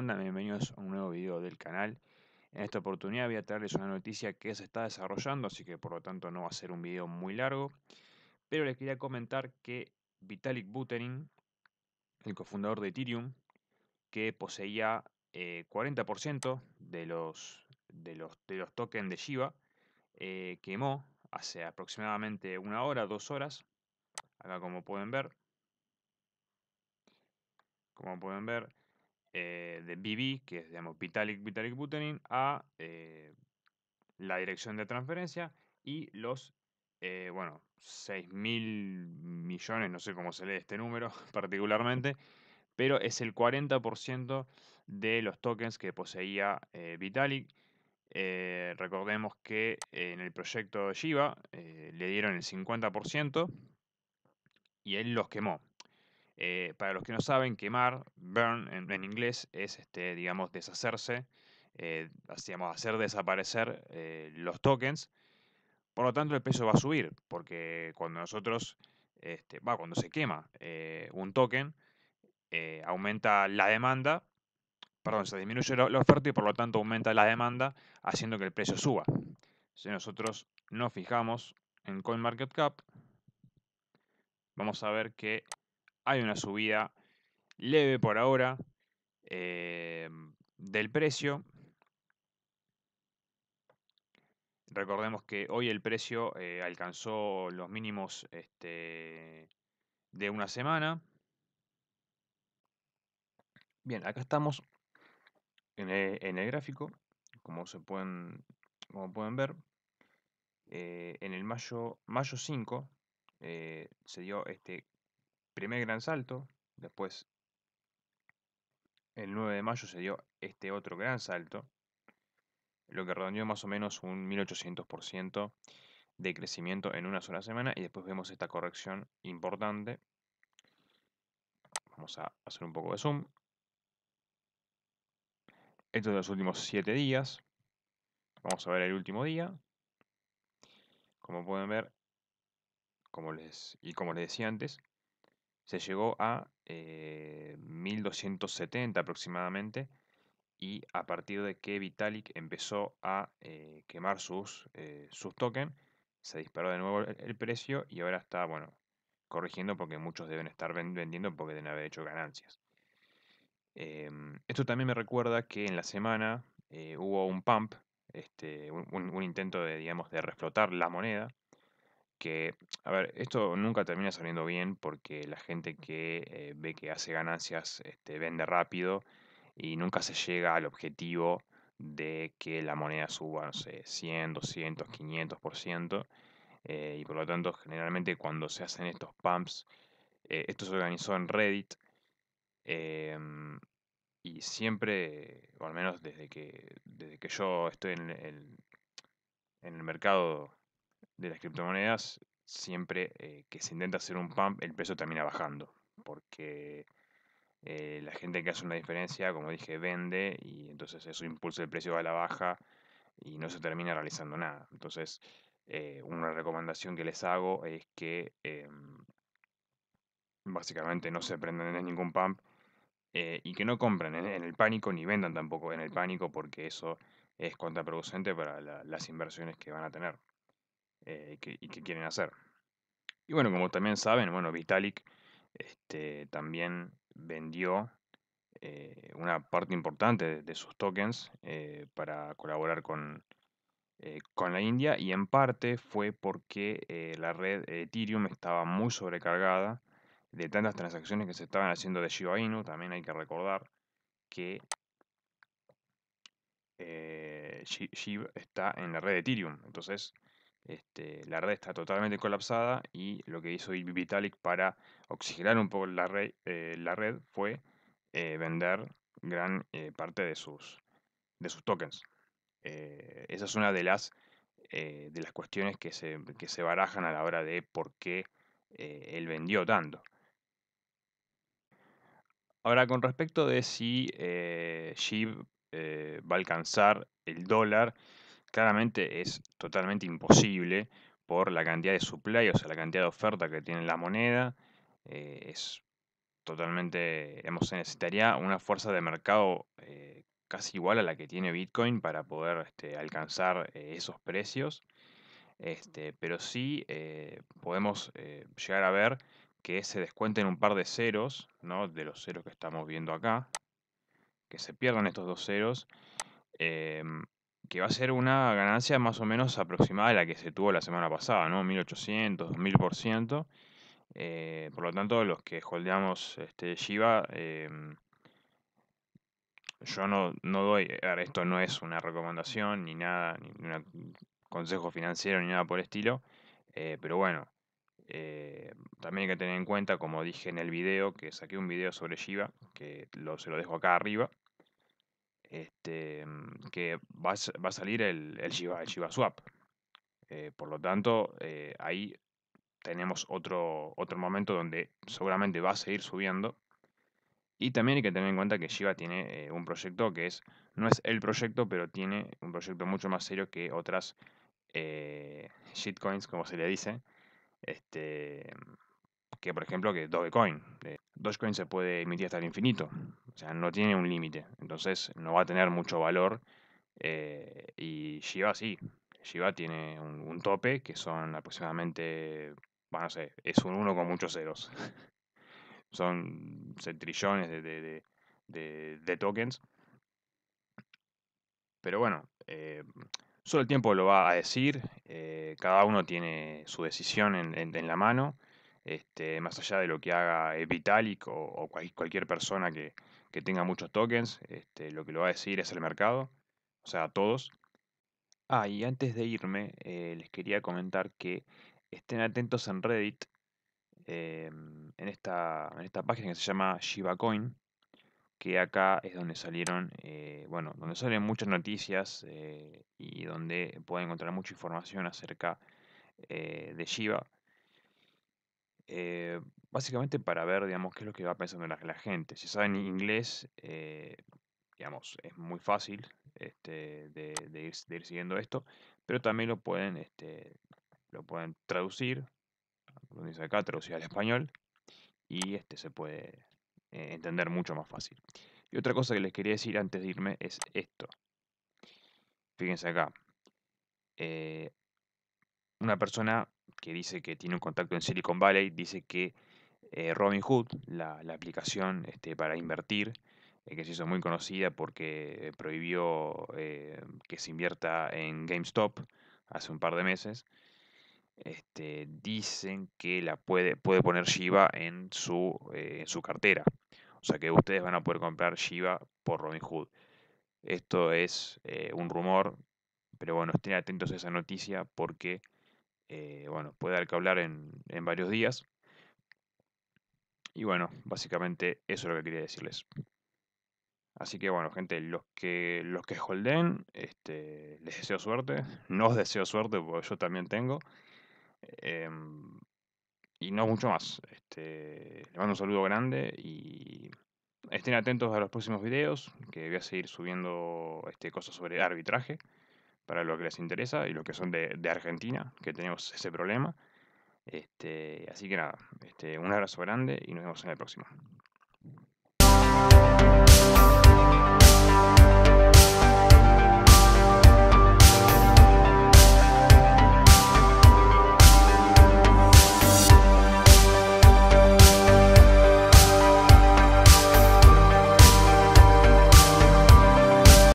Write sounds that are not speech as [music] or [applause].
Bienvenidos a un nuevo video del canal. En esta oportunidad voy a traerles una noticia que se está desarrollando, así que por lo tanto no va a ser un video muy largo. Pero les quería comentar que Vitalik Buterin, el cofundador de Ethereum, que poseía 40% eh, de los, de, los, de los tokens de Shiba, eh, quemó hace aproximadamente una hora, dos horas. Acá como pueden ver. Como pueden ver, eh, de BB, que es de Vitalik, Vitalik Buterin, a eh, la dirección de transferencia y los, eh, bueno, 6 mil millones, no sé cómo se lee este número [laughs] particularmente, pero es el 40% de los tokens que poseía eh, Vitalik. recordemos que en el proyecto Shiba le dieron el 50% y él los quemó. Eh, para los que no saben, quemar, burn en, inglés, es, este, digamos, deshacerse, eh, hacer desaparecer eh, los tokens. Por lo tanto, el precio va a subir, porque cuando nosotros, este, cuando se quema eh, un token, aumenta la demanda, perdón, se disminuye la, oferta y por lo tanto aumenta la demanda, haciendo que el precio suba. Si nosotros nos fijamos en CoinMarketCap, vamos a ver que hay una subida leve por ahora eh, del precio. Recordemos que hoy el precio eh, alcanzó los mínimos este, de una semana. Bien, acá estamos en e, el, gráfico, como, se pueden, como pueden ver. Eh, en el mayo, mayo 5 se dio este primer gran salto, después el 9 de mayo se dio este otro gran salto, lo que redondeó más o menos un 1800% de crecimiento en una sola semana y después vemos esta corrección importante. Vamos a hacer un poco de zoom. Esto de los últimos 7 días. Vamos a ver el último día. Como pueden ver, como les, y como les decía antes, se llegó a 1270 eh, aproximadamente y a partir de que Vitalik empezó a eh, quemar sus, eh, tokens, se disparó de nuevo el, precio y ahora está, bueno, corrigiendo porque muchos deben estar vendiendo porque deben haber hecho ganancias. Em, esto también me recuerda que en la semana hubo un pump, este, un, intento de, digamos, de reflotar la moneda, que, a ver, esto nunca termina saliendo bien porque la gente que eh, ve que hace ganancias este, vende rápido y nunca se llega al objetivo de que la moneda suba, no sé, 100, 200, 500%. Eh, y por lo tanto, generalmente cuando se hacen estos pumps, eh, esto se organizó en Reddit. Em, y siempre, o al menos desde que, desde que yo estoy en el, en el mercado de las criptomonedas, siempre eh, que se intenta hacer un pump, el precio termina bajando, porque eh, la gente que hace una diferencia, como dije, vende y entonces eso impulsa el precio a la baja y no se termina realizando nada. Entonces, eh, una recomendación que les hago es que em, básicamente no se prendan en ningún pump y que no compren en, el pánico ni vendan tampoco en el pánico porque eso es contraproducente para las inversiones que van a tener. Eh, y que quieren hacer. Y bueno, como también saben, bueno, Vitalik este, también vendió eh, una parte importante de, sus tokens eh, para colaborar con, con la India y en parte fue porque la red Ethereum estaba muy sobrecargada de tantas transacciones que se estaban haciendo de Shiba Inu. También hay que recordar que Shiba está en la red Ethereum, entonces este, la red está totalmente colapsada y lo que hizo Vitalik para oxigenar un poco la red, eh, la red fue eh, vender gran eh, parte de sus, de sus tokens. esa es una de las, de las cuestiones que se, que se, barajan a la hora de por qué él vendió tanto. Ahora, con respecto de si SHIB va a alcanzar el dólar, Claramente es totalmente imposible por la cantidad de supply, o sea, la cantidad de oferta que tiene la moneda. Eh, es totalmente, se necesitaría una fuerza de mercado eh, casi igual a la que tiene Bitcoin para poder este, alcanzar eh, esos precios. Este, pero sí podemos llegar a ver que se descuenten un par de ceros, de los ceros que estamos viendo acá, que se pierdan estos dos ceros, em, que va a ser una ganancia más o menos aproximada a la que se tuvo la semana pasada, ¿no? 1800, 2000%. Eh, por lo tanto, los que holdeamos este, Shiba, em, yo no, doy, esto no es una recomendación ni nada, ni un consejo financiero ni nada por estilo, eh, pero bueno, eh, también hay que tener en cuenta, como dije en el video, que saqué un video sobre Shiba, que se lo dejo acá arriba, este, mm, que va, a salir el, el, Shiba, Swap. Eh, por lo tanto, eh, ahí tenemos otro, otro momento donde seguramente va a seguir subiendo. Y también hay que tener en cuenta que Shiba tiene eh, un proyecto que es, no es el proyecto, pero tiene un proyecto mucho más serio que otras shitcoins, como se le dice. Este, que por ejemplo que Dogecoin. Dogecoin se puede emitir hasta el infinito. O sea, no tiene un límite. Entonces no va a tener mucho valor. Eh, y Shiba sí. Shiba tiene un, tope que son aproximadamente, bueno, no sé, es un uno con muchos ceros. [laughs] son centrillones de, de, de, de, tokens. Pero bueno, eh, solo el tiempo lo va a decir. Eh, cada uno tiene su decisión en la mano. Este, más allá de lo que haga Vitalik o, cualquier persona que, tenga muchos tokens, este, lo que lo va a decir es el mercado, o sea, todos. Ah, y antes de irme, eh, les quería comentar que estén atentos en Reddit, em, en, esta, en esta página que se llama Shiba Coin, que acá es donde salieron, eh, bueno, donde salen muchas noticias eh, y donde pueden encontrar mucha información acerca de Shiba. Eh, básicamente para ver, digamos, qué es lo que va pensando la, gente. Si saben inglés, eh, digamos, es muy fácil este, de, ir, siguiendo esto, pero también lo pueden, este, lo pueden traducir, dice acá, traducir al español, y este, se puede eh, entender mucho más fácil. Y otra cosa que les quería decir antes de irme es esto. Fíjense acá. una persona que dice que tiene un contacto en Silicon Valley, dice que eh, Robinhood, la, aplicación este, para invertir, eh, que se hizo muy conocida porque prohibió eh, que se invierta en GameStop hace un par de meses, este, dicen que la puede, puede poner Shiba en su, eh, en su cartera. O sea que ustedes van a poder comprar Shiba por Robinhood. Esto es un rumor, pero bueno, estén atentos a esa noticia porque eh, bueno, puede dar que hablar en, varios días. Y bueno, básicamente eso es lo que quería decirles. Así que bueno, gente, los que los que holden, este, les deseo suerte. [laughs] No os deseo suerte porque yo también tengo. Em, y no mucho más. Este, les mando un saludo grande y estén atentos a los próximos videos, que voy a seguir subiendo este, cosas sobre arbitraje para lo que les interesa y los que son de, Argentina, que tenemos ese problema. Este, así que nada, este, un abrazo grande y nos vemos en el próximo.